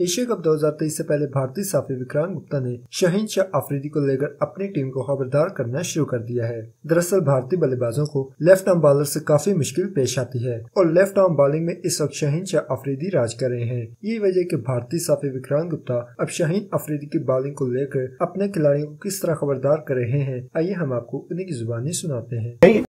Asia cup 2023 से पहले भारतीय साफी विक्रांत गुप्ता ने शहीन शाह आफरीदी को लेकर अपनी टीम को खबरदार करना शुरू कर दिया है दरअसल भारतीय बल्लेबाजों को लेफ्ट आर्म बॉलर से काफी मुश्किल पेश आती है और लेफ्ट आर्म बॉलिंग में इस वक्त शहीन शाह आफरीदी राज कर रहे हैं ये वजह की भारतीय साफी विक्रांत गुप्ता अब शहीन अफरीदी की बॉलिंग को लेकर अपने खिलाड़ियों को किस तरह खबरदार कर रहे हैं आइए हम आपको उन्हीं की जुबानी सुनाते हैं